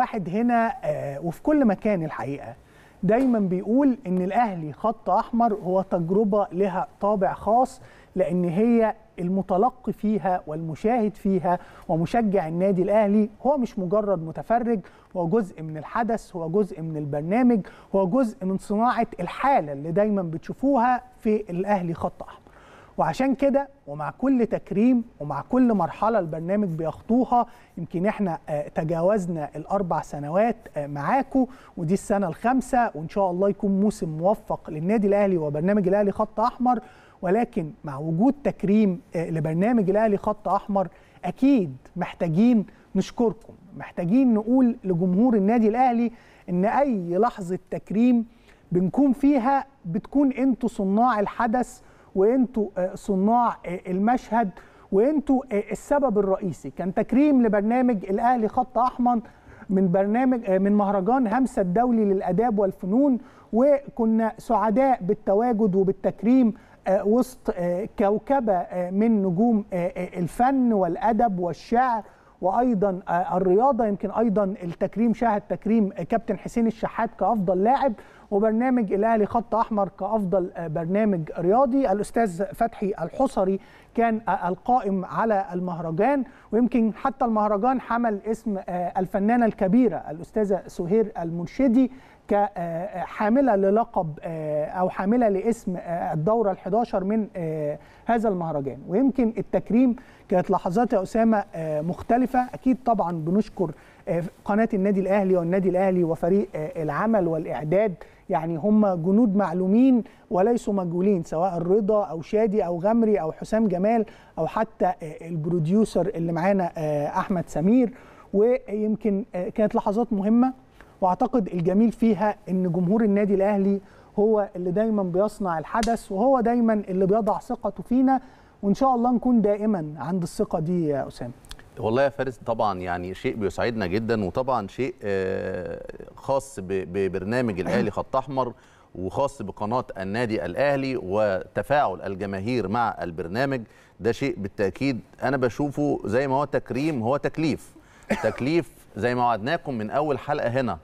واحد هنا آه، وفي كل مكان الحقيقه دايما بيقول ان الاهلي خط احمر هو تجربه لها طابع خاص لان هي المتلقي فيها والمشاهد فيها ومشجع النادي الاهلي هو مش مجرد متفرج هو جزء من الحدث هو جزء من البرنامج هو جزء من صناعه الحاله اللي دايما بتشوفوها في الاهلي خط احمر وعشان كده ومع كل تكريم ومع كل مرحلة البرنامج بيخطوها يمكن احنا آه، تجاوزنا الأربع سنوات آه، معاكم ودي السنة الخامسة وإن شاء الله يكون موسم موفق للنادي الأهلي وبرنامج الأهلي خط أحمر ولكن مع وجود تكريم آه، لبرنامج الأهلي خط أحمر أكيد محتاجين نشكركم محتاجين نقول لجمهور النادي الأهلي إن أي لحظة تكريم بنكون فيها بتكون انتوا صناع الحدث وانتوا آه، صناع آه، المشهد وانتوا آه، السبب الرئيسي كان تكريم لبرنامج الاهلي خط احمر من برنامج من مهرجان همسه الدولي للاداب والفنون وكنا سعداء بالتواجد وبالتكريم وسط كوكبه من نجوم الفن والادب والشعر وايضا الرياضه يمكن ايضا التكريم شاهد تكريم كابتن حسين الشحات كافضل لاعب وبرنامج الاهلي خط احمر كافضل آه، برنامج رياضي الاستاذ فتحي الحصري كان آه، القائم على المهرجان ويمكن حتى المهرجان حمل اسم آه، الفنانه الكبيره الاستاذه سهير المنشدي كحامله للقب او حامله لاسم الدوره ال11 من هذا المهرجان ويمكن التكريم كانت لحظات يا اسامه مختلفه اكيد طبعا بنشكر قناه النادي الاهلي والنادي الاهلي وفريق العمل والاعداد يعني هم جنود معلومين وليسوا مجهولين سواء الرضا او شادي او غمري او حسام جمال او حتى آه، البروديوسر اللي معانا آه، احمد سمير ويمكن آه، كانت لحظات مهمه واعتقد الجميل فيها ان جمهور النادي الاهلي هو اللي دايما بيصنع الحدث وهو دايما اللي بيضع ثقته فينا وان شاء الله نكون دائما عند الثقه دي يا اسامه والله يا فارس طبعا يعني شيء بيسعدنا جدا وطبعا شيء آه، خاص ببرنامج الاهلي خط احمر وخاص بقناه النادي الاهلي وتفاعل الجماهير مع البرنامج ده شيء بالتاكيد انا بشوفه زي ما هو تكريم هو تكليف تكليف زي ما وعدناكم من اول حلقه هنا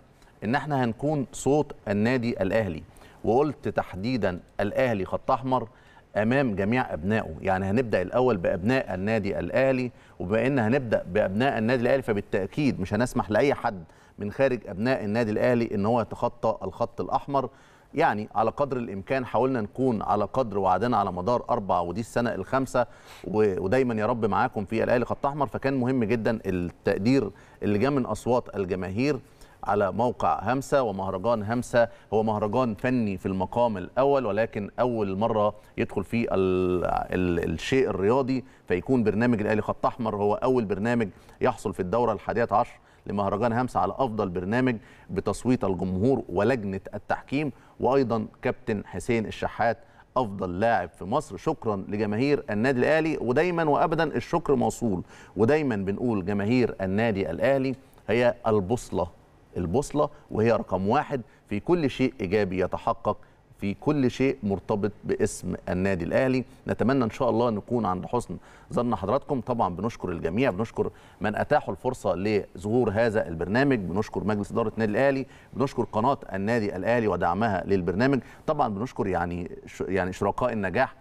ان احنا هنكون صوت النادي الاهلي وقلت تحديدا الاهلي خط احمر امام جميع ابنائه يعني هنبدا الاول بابناء النادي الاهلي وبما ان هنبدا بابناء النادي الاهلي فبالتاكيد مش هنسمح لاي حد من خارج ابناء النادي الاهلي ان هو يتخطى الخط الاحمر يعني على قدر الامكان حاولنا نكون على قدر وعدنا على مدار اربع ودي السنه الخامسه ودايما يا رب معاكم في الاهلي خط احمر فكان مهم جدا التقدير اللي جاء من اصوات الجماهير على موقع همسة ومهرجان همسة هو مهرجان فني في المقام الأول ولكن أول مرة يدخل فيه الـ الـ الشيء الرياضي فيكون برنامج الأهلي خط أحمر هو أول برنامج يحصل في الدورة الحادية عشر لمهرجان همسة على أفضل برنامج بتصويت الجمهور ولجنة التحكيم وأيضا كابتن حسين الشحات افضل لاعب في مصر شكرا لجماهير النادي الاهلي ودايما وابدا الشكر موصول ودايما بنقول جماهير النادي الاهلي هي البوصله البوصله وهي رقم واحد في كل شيء ايجابي يتحقق في كل شيء مرتبط باسم النادي الاهلي نتمنى ان شاء الله نكون عند حسن ظن حضراتكم طبعا بنشكر الجميع بنشكر من اتاحوا الفرصه لظهور هذا البرنامج بنشكر مجلس اداره النادي الاهلي بنشكر قناه النادي الاهلي ودعمها للبرنامج طبعا بنشكر يعني يعني شركاء النجاح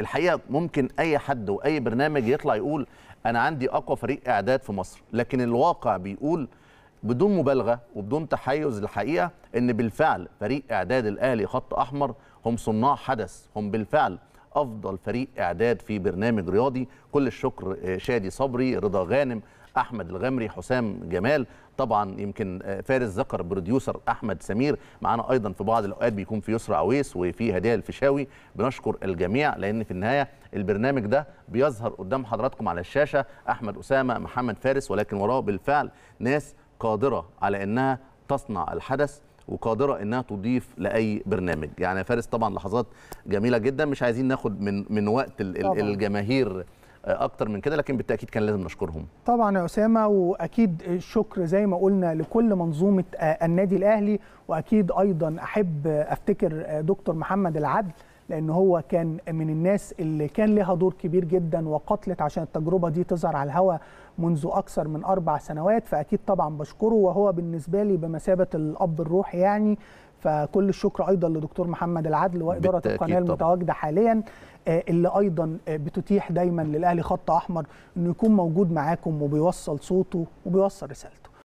الحقيقه ممكن اي حد واي برنامج يطلع يقول انا عندي اقوى فريق اعداد في مصر لكن الواقع بيقول بدون مبالغه وبدون تحيز الحقيقه ان بالفعل فريق اعداد الاهلي خط احمر هم صناع حدث هم بالفعل افضل فريق اعداد في برنامج رياضي كل الشكر آه، شادي صبري رضا غانم احمد الغمري حسام جمال طبعا يمكن آه، فارس ذكر بروديوسر احمد سمير معانا ايضا في بعض الاوقات بيكون في يسرى عويس وفي هديه الفيشاوي بنشكر الجميع لان في النهايه البرنامج ده بيظهر قدام حضراتكم على الشاشه احمد اسامه محمد فارس ولكن وراه بالفعل ناس قادره على انها تصنع الحدث وقادره انها تضيف لاي برنامج يعني يا فارس طبعا لحظات جميله جدا مش عايزين ناخد من من وقت الجماهير آه، اكتر من كده لكن بالتاكيد كان لازم نشكرهم طبعا يا اسامه واكيد الشكر زي ما قلنا لكل منظومه آه، النادي الاهلي واكيد ايضا احب افتكر آه، دكتور محمد العدل لأن هو كان من الناس اللي كان لها دور كبير جدا وقتلت عشان التجربة دي تظهر على الهواء منذ أكثر من أربع سنوات فأكيد طبعا بشكره وهو بالنسبة لي بمثابة الأب الروحي يعني فكل الشكر ايضا لدكتور محمد العدل واداره القناه المتواجده حاليا آه، اللي ايضا آه، بتتيح دايما للاهلي خط احمر انه يكون موجود معاكم وبيوصل صوته وبيوصل رسالته